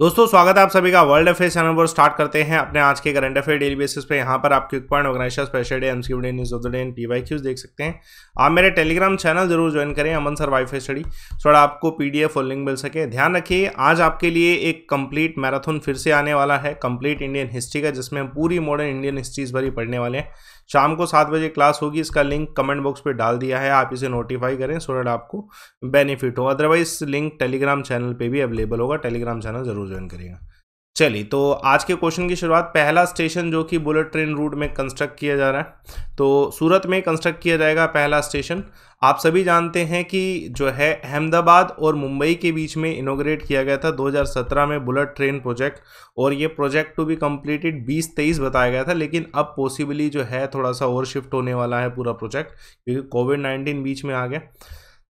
दोस्तों स्वागत है आप सभी का वर्ल्ड अफेयर चैनल पर स्टार्ट करते हैं अपने आज के करंट अफेयर डेली बेसिस पे यहाँ पर आप quick point organizer special day M C news of the day P Y Qs देख सकते हैं आप मेरे टेलीग्राम चैनल जरूर ज्वाइन करें अमन सर फाई स्टडी थोड़ा आपको पी और लिंक मिल सके ध्यान रखिए आज आपके लिए एक कंप्लीट मैराथन फिर से आने वाला है कंप्लीट इंडियन हिस्ट्री का जिसमें पूरी मॉडर्न इंडियन हिस्ट्रीज भरी पढ़ने वाले हैं शाम को सात बजे क्लास होगी इसका लिंक कमेंट बॉक्स पे डाल दिया है आप इसे नोटिफाई करें सो डेट आपको बेनिफिट हो अदरवाइज लिंक टेलीग्राम चैनल पे भी अवेलेबल होगा टेलीग्राम चैनल जरूर ज्वाइन करिएगा चलिए तो आज के क्वेश्चन की शुरुआत पहला स्टेशन जो कि बुलेट ट्रेन रूट में कंस्ट्रक्ट किया जा रहा है तो सूरत में कंस्ट्रक्ट किया जाएगा पहला स्टेशन आप सभी जानते हैं कि जो है अहमदाबाद और मुंबई के बीच में इनोग्रेट किया गया था 2017 में बुलेट ट्रेन प्रोजेक्ट और ये प्रोजेक्ट टू बी बीस तेईस बताया गया था लेकिन अब पॉसिबली जो है थोड़ा सा और शिफ्ट होने वाला है पूरा प्रोजेक्ट क्योंकि कोविड नाइन्टीन बीच में आ गया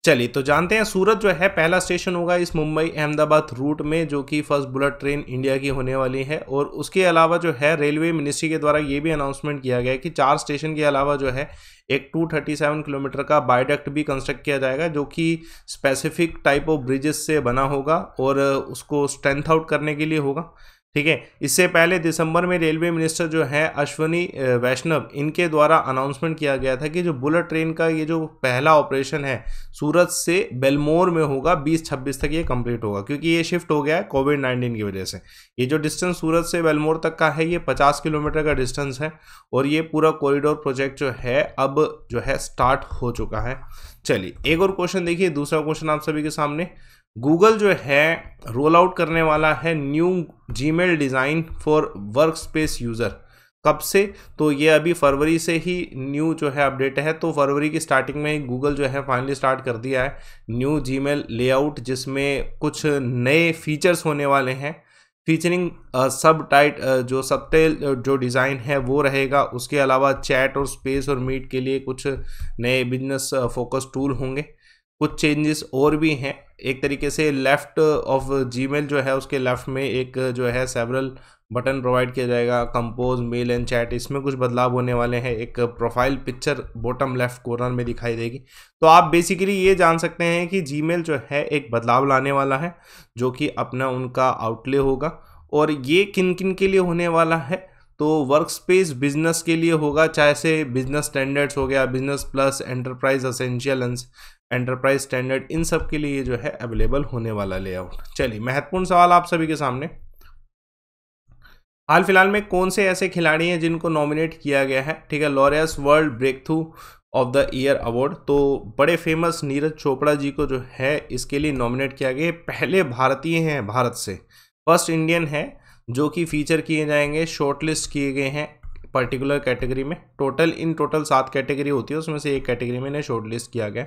चलिए तो जानते हैं सूरत जो है पहला स्टेशन होगा इस मुंबई अहमदाबाद रूट में जो कि फर्स्ट बुलेट ट्रेन इंडिया की होने वाली है और उसके अलावा जो है रेलवे मिनिस्ट्री के द्वारा ये भी अनाउंसमेंट किया गया है कि चार स्टेशन के अलावा जो है एक 237 किलोमीटर का बायोडक्ट भी कंस्ट्रक्ट किया जाएगा जो कि स्पेसिफिक टाइप ऑफ ब्रिजेस से बना होगा और उसको स्ट्रेंथ आउट करने के लिए होगा ठीक है इससे पहले दिसंबर में रेलवे मिनिस्टर जो है अश्वनी वैष्णव इनके द्वारा अनाउंसमेंट किया गया था कि जो बुलेट ट्रेन का ये जो पहला ऑपरेशन है सूरत से बेलमोर में होगा बीस छब्बीस तक ये कंप्लीट होगा क्योंकि ये शिफ्ट हो गया है कोविड नाइन्टीन की वजह से ये जो डिस्टेंस सूरत से बेलमोर तक का है ये पचास किलोमीटर का डिस्टेंस है और ये पूरा कॉरिडोर प्रोजेक्ट जो है अब जो है स्टार्ट हो चुका है चलिए एक और क्वेश्चन देखिए दूसरा क्वेश्चन आप सभी के सामने गूगल जो है रोल आउट करने वाला है new mail design for workspace user कब से तो ये अभी फरवरी से ही न्यू जो है अपडेट है तो फरवरी की स्टार्टिंग में गूगल जो है फाइनली स्टार्ट कर दिया है न्यू मेल लेआउट जिसमें कुछ नए फीचर्स होने वाले हैं फीचरिंग सब टाइट जो सब जो डिज़ाइन है वो रहेगा उसके अलावा चैट और स्पेस और मीट के लिए कुछ नए बिजनेस फोकस टूल होंगे कुछ चेंजेस और भी हैं एक तरीके से लेफ़्ट ऑफ जीमेल जो है उसके लेफ़्ट में एक जो है सेवरल बटन प्रोवाइड किया जाएगा कंपोज मेल एंड चैट इसमें कुछ बदलाव होने वाले हैं एक profile picture bottom left corner में दिखाई देगी तो आप बेसिकली ये जान सकते हैं कि जीमेल जो है एक बदलाव लाने वाला है जो कि अपना उनका आउटले होगा और ये किन किन के लिए होने वाला है तो वर्क स्पेस बिजनेस के लिए होगा चाहे से बिजनेस स्टैंडर्ड्स हो गया business plus enterprise essential enterprise standard इन सब के लिए जो है अवेलेबल होने वाला लेआउट चलिए महत्वपूर्ण सवाल आप सभी के सामने हाल फिलहाल में कौन से ऐसे खिलाड़ी हैं जिनको नॉमिनेट किया गया है ठीक है Laureus world breakthrough of the year award तो बड़े फेमस नीरज चोपड़ा जी को जो है इसके लिए नॉमिनेट किया गया पहले भारतीय हैं भारत से फर्स्ट इंडियन है जो कि फीचर किए जाएंगे शॉर्टलिस्ट किए गए हैं पर्टिकुलर कैटेगरी में टोटल इन टोटल सात कैटेगरी होती है उसमें से एक कैटेगरी में इन्हें शॉर्टलिस्ट किया गया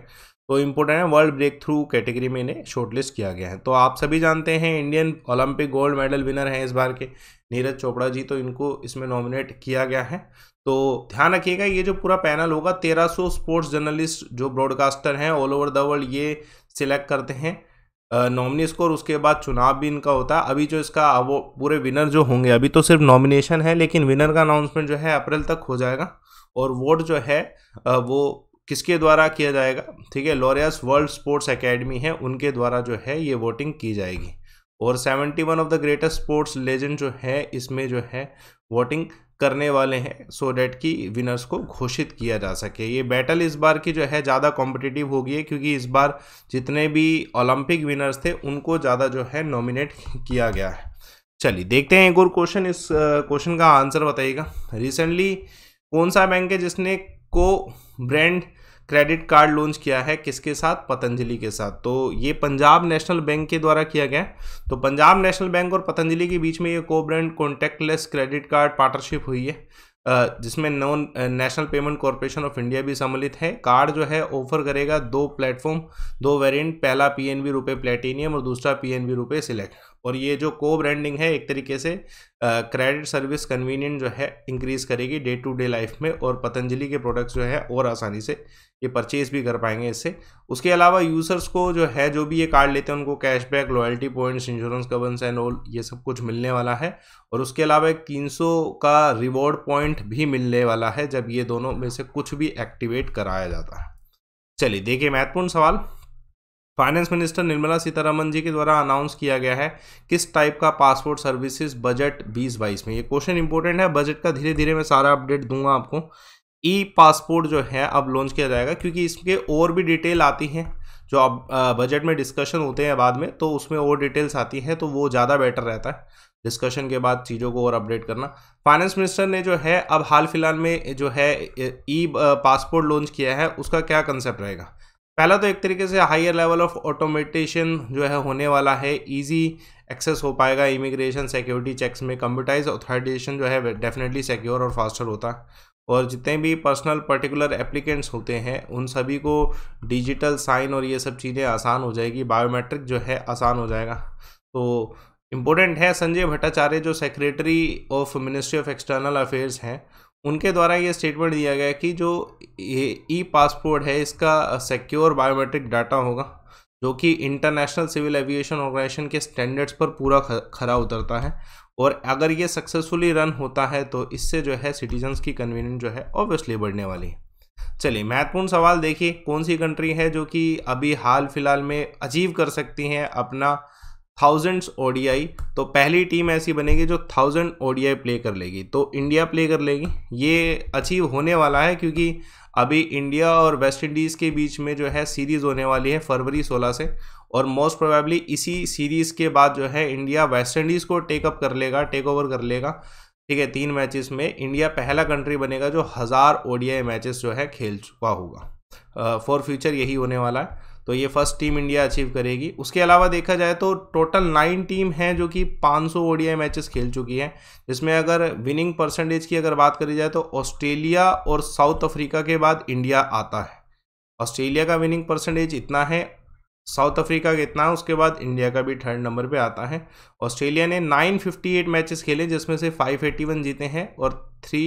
तो इम्पोर्टेंट है वर्ल्ड ब्रेक थ्रू कैटेगरी में इन्हें शॉर्टलिस्ट किया गया है तो आप सभी जानते हैं Indian Olympic gold medal winner हैं इस बार के नीरज चोपड़ा जी तो इनको इसमें नॉमिनेट किया गया है तो ध्यान रखिएगा ये जो पूरा पैनल होगा 1300 स्पोर्ट्स जर्नलिस्ट जो ब्रॉडकास्टर हैं ऑल ओवर द वर्ल्ड ये सिलेक्ट करते हैं नॉमिनी स्कोर उसके बाद चुनाव भी इनका होता है अभी जो इसका वो पूरे विनर जो होंगे अभी तो सिर्फ नॉमिनेशन है लेकिन विनर का अनाउंसमेंट जो है अप्रैल तक हो जाएगा और वोट जो है वो किसके द्वारा किया जाएगा ठीक है लॉरियास वर्ल्ड स्पोर्ट्स एकेडमी है उनके द्वारा जो है ये वोटिंग की जाएगी और 71 of the greatest sports legend जो है इसमें जो है वोटिंग करने वाले हैं सो डेट की विनर्स को घोषित किया जा सके ये बैटल इस बार की जो है ज़्यादा कॉम्पिटिटिव होगी है क्योंकि इस बार जितने भी ओलंपिक विनर्स थे उनको ज़्यादा जो है नॉमिनेट किया गया है चलिए देखते हैं एक और क्वेश्चन इस क्वेश्चन का आंसर बताइएगा रिसेंटली कौन सा बैंक है जिसने को ब्रांड क्रेडिट कार्ड लॉन्च किया है किसके साथ पतंजलि के साथ तो ये पंजाब नेशनल बैंक के द्वारा किया गया तो पंजाब नेशनल बैंक और पतंजलि के बीच में ये co brand contactless credit card partnership हुई है जिसमें non national payment corporation of India भी सम्मिलित है कार्ड जो है ऑफर करेगा दो प्लेटफॉर्म दो वेरिएंट पहला पीएनबी रुपए प्लेटिनियम और दूसरा पीएनबी रुपए सिलेक्ट और ये जो को ब्रांडिंग है एक तरीके से क्रेडिट सर्विस कन्वीनियंट जो है इंक्रीज़ करेगी डे टू डे लाइफ में और पतंजलि के प्रोडक्ट्स जो है और आसानी से ये परचेज भी कर पाएंगे इससे उसके अलावा यूज़र्स को जो है जो भी ये कार्ड लेते हैं उनको cashback loyalty points insurance covers and all ये सब कुछ मिलने वाला है और उसके अलावा एक का रिवॉर्ड पॉइंट भी मिलने वाला है जब ये दोनों में से कुछ भी एक्टिवेट कराया जाता है चलिए देखिए महत्वपूर्ण सवाल फाइनेंस मिनिस्टर निर्मला सीतारामन जी के द्वारा अनाउंस किया गया है किस टाइप का पासपोर्ट सर्विसेज बजट बीस बाईस में ये क्वेश्चन इंपॉर्टेंट है बजट का धीरे धीरे मैं सारा अपडेट दूंगा आपको ई पासपोर्ट जो है अब लॉन्च किया जाएगा क्योंकि इसके और भी डिटेल आती हैं जो अब बजट में डिस्कशन होते हैं बाद में तो उसमें और डिटेल्स आती हैं तो वो ज़्यादा बेटर रहता है डिस्कशन के बाद चीज़ों को और अपडेट करना फाइनेंस मिनिस्टर ने जो है अब हाल फिलहाल में जो है ई पासपोर्ट लॉन्च किया है उसका क्या कंसेप्ट रहेगा पहला तो एक तरीके से हायर लेवल ऑफ ऑटोमेटेशन जो है होने वाला है ईजी एक्सेस हो पाएगा इमिग्रेशन सिक्योरिटी चेक्स में कंप्यूटाइज ऑथोराइजेशन जो है डेफिनेटली सिक्योर और फास्टर होता और जितने भी पर्सनल पर्टिकुलर एप्लीकेंट्स होते हैं उन सभी को डिजिटल साइन और ये सब चीज़ें आसान हो जाएगी बायोमेट्रिक जो है आसान हो जाएगा तो इम्पोर्टेंट है संजय भट्टाचार्य जो secretary of Ministry of External Affairs हैं उनके द्वारा ये स्टेटमेंट दिया गया कि जो ये ई पासपोर्ट है इसका सिक्योर बायोमेट्रिक डाटा होगा जो कि इंटरनेशनल सिविल एविएशन ऑर्गेनाइजेशन के स्टैंडर्ड्स पर पूरा खरा उतरता है और अगर ये सक्सेसफुली रन होता है तो इससे जो है सिटीजन्स की कन्वीनियंस जो है ऑब्वियसली बढ़ने वाली है चलिए महत्वपूर्ण सवाल देखिए कौन सी कंट्री है जो कि अभी हाल फिलहाल में अचीव कर सकती हैं अपना थाउजेंड्स ओडीआई तो पहली टीम ऐसी बनेगी जो थाउजेंड ओडीआई प्ले कर लेगी तो इंडिया प्ले कर लेगी ये अचीव होने वाला है क्योंकि अभी इंडिया और वेस्ट इंडीज़ के बीच में जो है सीरीज़ होने वाली है फरवरी 16 से और मोस्ट प्रोबेबली इसी सीरीज़ के बाद जो है इंडिया वेस्ट इंडीज़ को टेकअप कर लेगा टेक ओवर कर लेगा ठीक है तीन मैचेस में इंडिया पहला कंट्री बनेगा जो हज़ार ओडीआई मैचेस जो है खेल चुका होगा फॉर फ्यूचर यही होने वाला है तो ये फर्स्ट टीम इंडिया अचीव करेगी उसके अलावा देखा जाए तो टोटल नाइन टीम हैं जो कि 500 ओडीआई मैचेस खेल चुकी हैं जिसमें अगर विनिंग परसेंटेज की अगर बात करी जाए तो ऑस्ट्रेलिया और साउथ अफ्रीका के बाद इंडिया आता है ऑस्ट्रेलिया का विनिंग परसेंटेज इतना है साउथ अफ्रीका का इतना है उसके बाद इंडिया का भी थर्ड नंबर पर आता है ऑस्ट्रेलिया ने नाइन फिफ्टी खेले जिसमें से फाइव जीते हैं और थ्री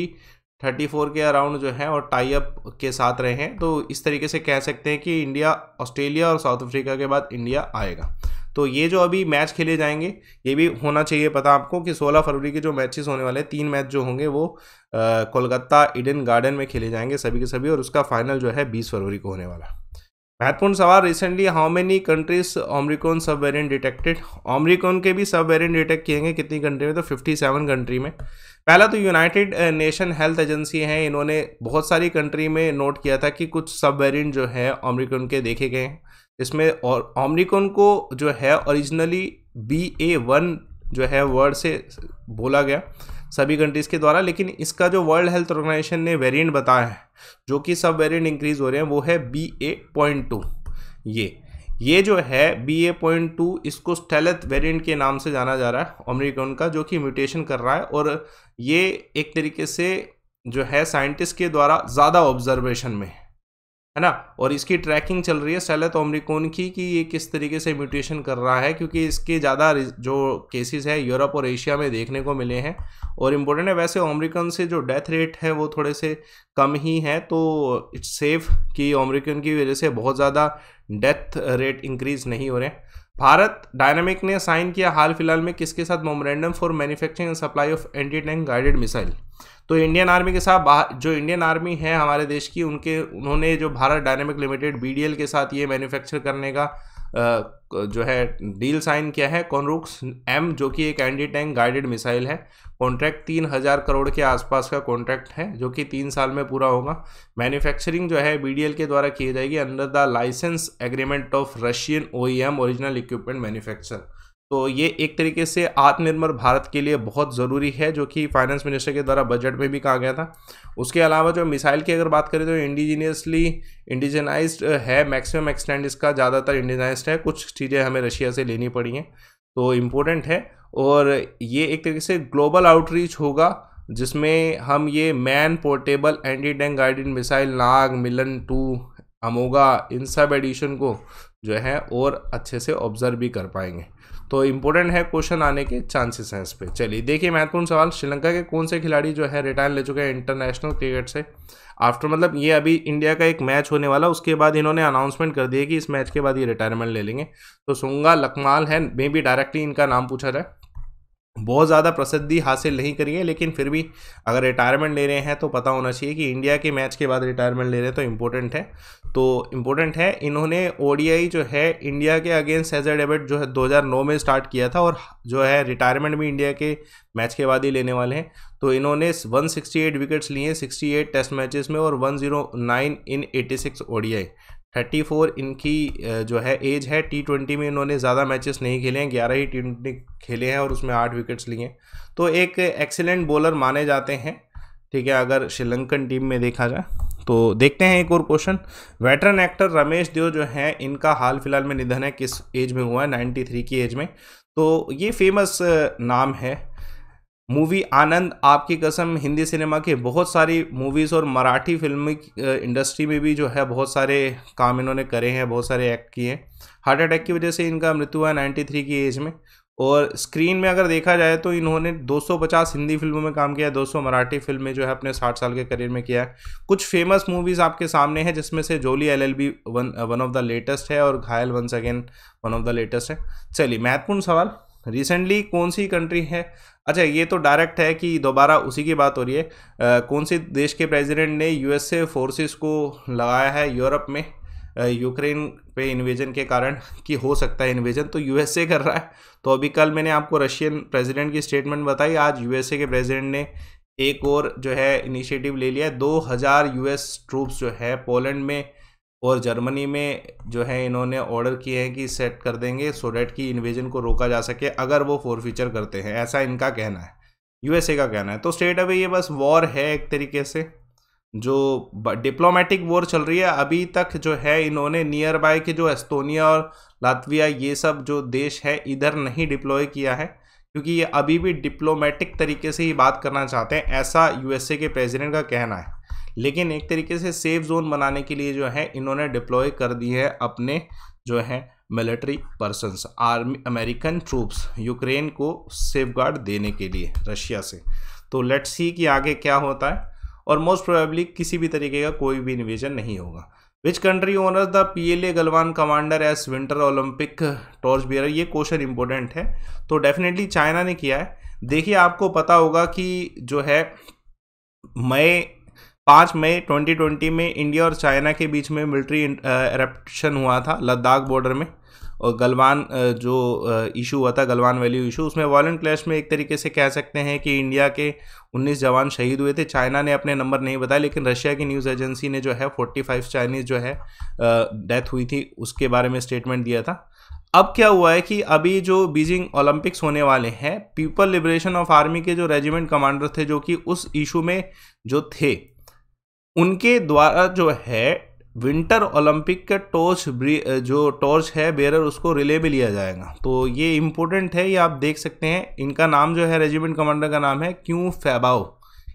थर्टी फोर के अराउंड जो है और टाई अप के साथ रहे हैं तो इस तरीके से कह सकते हैं कि इंडिया ऑस्ट्रेलिया और साउथ अफ्रीका के बाद इंडिया आएगा तो ये जो अभी मैच खेले जाएंगे ये भी होना चाहिए पता आपको कि 16 फरवरी के जो मैचेस होने वाले हैं तीन मैच जो होंगे वो कोलकाता इडन गार्डन में खेले जाएंगे सभी के सभी और उसका फाइनल जो है बीस फरवरी को होने वाला महत्वपूर्ण सवाल recently how many countries Omicron sub variant detected ऑमरिकॉन के भी सब वेरियंट डिटेक्ट किए गए कितनी कंट्री में तो 57 कंट्री में पहला तो यूनाइटेड नेशन हेल्थ एजेंसी है इन्होंने बहुत सारी कंट्री में नोट किया था कि कुछ सब वेरियंट जो है ओमरिकोन के देखे गए हैं इसमें और ओमरिकोन को जो है ओरिजिनली बी ए वन जो है वर्ड से बोला गया सभी कंट्रीज़ के द्वारा लेकिन इसका जो वर्ल्ड हेल्थ ऑर्गेनाइजेशन ने वेरिएंट बताया है जो कि सब वेरिएंट इंक्रीज हो रहे हैं वो है बी ए पॉइंट टू ये ये जो है बी ए पॉइंट टू इसको स्टेलथ वेरिएंट के नाम से जाना जा रहा है ओमरिकॉन का जो कि म्यूटेशन कर रहा है और ये एक तरीके से जो है साइंटिस्ट के द्वारा ज़्यादा ऑब्जर्वेशन में है है ना और इसकी ट्रैकिंग चल रही है सेलेथ ओमरिकोन की कि ये किस तरीके से म्यूटेशन कर रहा है क्योंकि इसके ज़्यादा जो केसेस है यूरोप और एशिया में देखने को मिले हैं और इम्पोर्टेंट है वैसे ओमरिकन से जो डेथ रेट है वो थोड़े से कम ही है तो इट्स सेफ कि ओमरिकन की वजह से बहुत ज़्यादा डेथ रेट इंक्रीज़ नहीं हो रहे हैं भारत डायनामिक ने साइन किया हाल फिलहाल में किसके साथ memorandum for manufacturing and supply of anti tank guided missile तो इंडियन आर्मी के साथ जो इंडियन आर्मी है हमारे देश की उनके उन्होंने जो भारत डायनामिक लिमिटेड बी के साथ ये मैन्युफैक्चर करने का जो है डील साइन किया है कॉनरुक्स एम जो कि एक एंटी टैंक गाइडेड मिसाइल है कॉन्ट्रैक्ट तीन हज़ार करोड़ के आसपास का कॉन्ट्रैक्ट है जो कि तीन साल में पूरा होगा मैन्युफैक्चरिंग जो है बीडीएल के द्वारा की जाएगी under the license agreement of Russian OEM original equipment manufacture तो ये एक तरीके से आत्मनिर्भर भारत के लिए बहुत ज़रूरी है जो कि फाइनेंस मिनिस्टर के द्वारा बजट में भी कहा गया था उसके अलावा जो मिसाइल की अगर बात करें तो इंडिजीनियसली इंडिजनाइज है मैक्सिमम एक्सटेंड इसका ज़्यादातर इंडिजनाइज है कुछ चीज़ें हमें रशिया से लेनी पड़ी हैं तो इम्पोर्टेंट है और ये एक तरीके से ग्लोबल आउटरीच होगा जिसमें हम ये man portable anti tank guided missile Nag Milan two Amogha इन सब एडिशन को जो है और अच्छे से ऑब्जर्व भी कर पाएंगे तो इम्पोर्टेंट है क्वेश्चन आने के चांसेस हैं इस पर चलिए देखिए महत्वपूर्ण सवाल श्रीलंका के कौन से खिलाड़ी जो है रिटायर ले चुके हैं इंटरनेशनल क्रिकेट से आफ्टर मतलब ये अभी इंडिया का एक मैच होने वाला उसके बाद इन्होंने अनाउंसमेंट कर दिया कि इस मैच के बाद ये रिटायरमेंट ले लेंगे तो सुंगा लकमाल है मे बी डायरेक्टली इनका नाम पूछा जाए बहुत ज़्यादा प्रसिद्धि हासिल नहीं करी है लेकिन फिर भी अगर रिटायरमेंट ले रहे हैं तो पता होना चाहिए कि इंडिया के मैच के बाद रिटायरमेंट ले रहे हैं तो इम्पोर्टेंट है तो इम्पोर्टेंट है इन्होंने ओडीआई जो है इंडिया के अगेंस्ट एज ए डेबिट जो है 2009 में स्टार्ट किया था और जो है रिटायरमेंट भी इंडिया के मैच के बाद ही लेने वाले हैं तो इन्होंने 168 विकेट्स लिए 68 टेस्ट मैचेस में और 109 इन 86 ओडीआई थर्टी फोर इनकी जो है एज है टी ट्वेंटी में इन्होंने ज़्यादा मैचेस नहीं खेले हैं ग्यारह ही टी ट्वेंटी खेले हैं और उसमें आठ विकेट्स लिए हैं तो एक एक्सीलेंट बॉलर माने जाते हैं ठीक है अगर श्रीलंकन टीम में देखा जाए तो देखते हैं एक और question veteran actor Ramesh Dev जो हैं इनका हाल फिलहाल में निधन है किस एज में हुआ है नाइन्टी थ्री की एज में तो ये फेमस नाम है मूवी आनंद आपकी कसम हिंदी सिनेमा के बहुत सारी मूवीज़ और मराठी फिल्म इंडस्ट्री में भी जो है बहुत सारे काम इन्होंने करे हैं बहुत सारे एक्ट किए हैं हार्ट अटैक की वजह से इनका मृत्यु हुआ नाइन्टी थ्री की एज में और स्क्रीन में अगर देखा जाए तो इन्होंने 250 हिंदी फिल्मों में काम किया है सौ मराठी फिल्म में जो है अपने 60 साल के करियर में किया है कुछ फेमस मूवीज़ आपके सामने हैं जिसमें से Jolly LLB one one of the latest है और Ghayal once again one of the latest है चलिए महत्वपूर्ण सवाल रिसेंटली कौन सी कंट्री है अच्छा ये तो डायरेक्ट है कि दोबारा उसी की बात हो रही है आ, कौन सी देश के प्रेसिडेंट ने यूएसए फोर्सेस को लगाया है यूरोप में यूक्रेन पे इन्वेजन के कारण कि हो सकता है इन्वेजन तो यूएसए कर रहा है तो अभी कल मैंने आपको रशियन प्रेसिडेंट की स्टेटमेंट बताई आज यूएसए के प्रेसिडेंट ने एक और जो है इनिशिएटिव ले लिया है दो हज़ार यूएस ट्रूप्स जो है पोलैंड में और जर्मनी में जो है इन्होंने ऑर्डर किए हैं कि सेट कर देंगे सो डैट कि इन्वेजन को रोका जा सके अगर वो फोरफीचर करते हैं ऐसा इनका कहना है यूएसए का कहना है तो स्टेट अभी ये बस वॉर है एक तरीके से जो डिप्लोमेटिक वॉर चल रही है अभी तक जो है इन्होंने नियर बाय के जो एस्तोनिया और लातविया ये सब जो देश है इधर नहीं डिप्लॉय किया है क्योंकि ये अभी भी डिप्लोमेटिक तरीके से ही बात करना चाहते हैं ऐसा यूएसए के प्रेसिडेंट का कहना है लेकिन एक तरीके से सेफ जोन बनाने के लिए जो है इन्होंने डिप्लॉय कर दी है अपने जो है military persons army American troops Ukraine को सेफ देने के लिए रशिया से तो लेट्स सी कि आगे क्या होता है और मोस्ट प्रोबेबली किसी भी तरीके का कोई भी निवेशन नहीं होगा which country honours the P L A Galwan commander as winter Olympic torch bearer ये क्वेश्चन इंपॉर्टेंट है तो डेफिनेटली चाइना ने किया है देखिए आपको पता होगा कि जो है मई पाँच मई 2020 में इंडिया और चाइना के बीच में मिलिट्री एरप्शन हुआ था लद्दाख बॉर्डर में और गलवान जो इशू हुआ था गलवान वैली इशू उसमें वॉलेंट क्लैश में एक तरीके से कह सकते हैं कि इंडिया के 19 जवान शहीद हुए थे चाइना ने अपने नंबर नहीं बताए लेकिन रशिया की न्यूज़ एजेंसी ने जो है 45 चाइनीज़ जो है डेथ हुई थी उसके बारे में स्टेटमेंट दिया था अब क्या हुआ है कि अभी जो बीजिंग ओलंपिक्स होने वाले हैं पीपल लिबरेशन ऑफ आर्मी के जो रेजिमेंट कमांडर थे जो कि उस इशू में जो थे उनके द्वारा जो है विंटर ओलंपिक का टॉर्च जो टॉर्च है बेरर उसको रिले भी लिया जाएगा तो ये इम्पोर्टेंट है ये आप देख सकते हैं इनका नाम जो है रेजिमेंट कमांडर का नाम है क्यों फैबाओ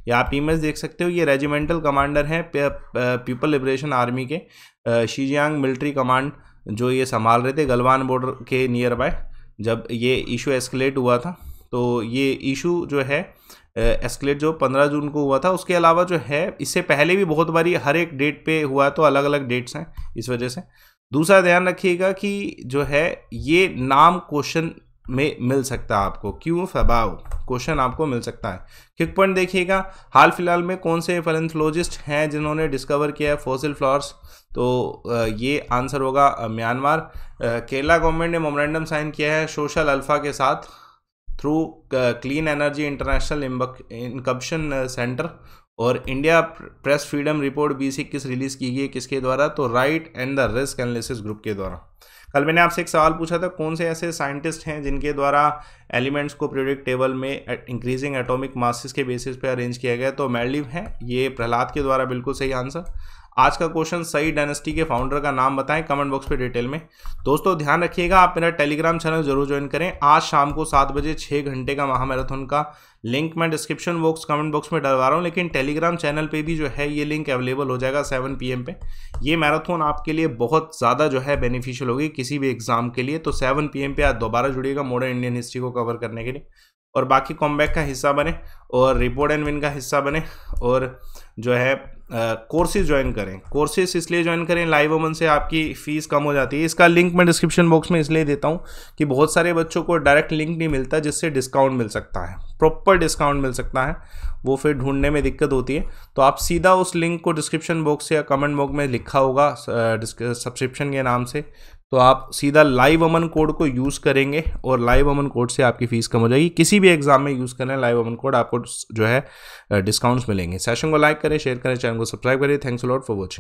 ये आप इमेज देख सकते हो ये रेजिमेंटल कमांडर हैं पीपल लिबरेशन आर्मी के शीजियांग मिलिट्री कमांड जो ये संभाल रहे थे गलवान बॉर्डर के नियर बाय जब ये इशू एस्केलेट हुआ था तो ये इशू जो है एस्केलेट जो 15 जून को हुआ था उसके अलावा जो है इससे पहले भी बहुत बारी हर एक डेट पे हुआ तो अलग अलग डेट्स हैं इस वजह से दूसरा ध्यान रखिएगा कि जो है ये नाम क्वेश्चन में मिल सकता है आपको क्यों फबाव क्वेश्चन आपको मिल सकता है क्विक पॉइंट देखिएगा हाल फिलहाल में कौन से फलेंथोलॉजिस्ट हैं जिन्होंने डिस्कवर किया है फोसिल फ्लावर्स तो ये आंसर होगा म्यांमार केरला गवर्नमेंट ने मोमरेंडम साइन किया है सोशल अल्फ़ा के साथ through clean energy international incubation centre और इंडिया प्रेस फ्रीडम रिपोर्ट बीस इक्कीस रिलीज की गई किसके द्वारा तो right and the risk analysis group के द्वारा कल मैंने आपसे एक सवाल पूछा था कौन से ऐसे साइंटिस्ट हैं जिनके द्वारा एलिमेंट्स को प्रोडिक्ट टेबल में इंक्रीजिंग एटॉमिक मासेस के बेसिस पे अरेंज किया गया तो मेडलिव हैं ये प्रहलाद के द्वारा बिल्कुल सही आंसर आज का क्वेश्चन सही डायनेस्टी के फाउंडर का नाम बताएं कमेंट बॉक्स पे डिटेल में दोस्तों ध्यान रखिएगा आप मेरा टेलीग्राम चैनल जरूर ज्वाइन करें आज शाम को सात बजे छः घंटे का महामैराथन का लिंक मैं डिस्क्रिप्शन बॉक्स कमेंट बॉक्स में डलवा रहा हूँ लेकिन टेलीग्राम चैनल पे भी जो है ये लिंक अवेलेबल हो जाएगा सेवन पी पे ये मैराथन आपके लिए बहुत ज़्यादा जो है बेनिफिशियल होगी किसी भी एग्जाम के लिए तो सेवन पी पे आज दोबारा जुड़िएगा मॉडर्न इंडियन हिस्ट्री को कवर करने के लिए और बाकी कॉम्बैक का हिस्सा बने और रिपोर्ट एंड विन का हिस्सा बने और जो है कोर्सेज ज्वाइन करें कोर्सेज इसलिए ज्वाइन करें लाइव ओमन से आपकी फ़ीस कम हो जाती है इसका लिंक मैं डिस्क्रिप्शन बॉक्स में इसलिए देता हूँ कि बहुत सारे बच्चों को डायरेक्ट लिंक नहीं मिलता जिससे डिस्काउंट मिल सकता है प्रॉपर डिस्काउंट मिल सकता है वो फिर ढूंढने में दिक्कत होती है तो आप सीधा उस लिंक को डिस्क्रिप्शन बॉक्स या कमेंट बॉक्स में लिखा होगा सब्सक्रिप्शन के नाम से तो आप सीधा लाइव अमन कोड को यूज़ करेंगे और लाइव अमन कोड से आपकी फ़ीस कम हो जाएगी किसी भी एग्ज़ाम में यूज़ करें लाइव अमन कोड आपको जो है डिस्काउंट्स मिलेंगे सेशन को लाइक करें शेयर करें चैनल को सब्सक्राइब करें थैंक्स लॉट फॉर वॉचिंग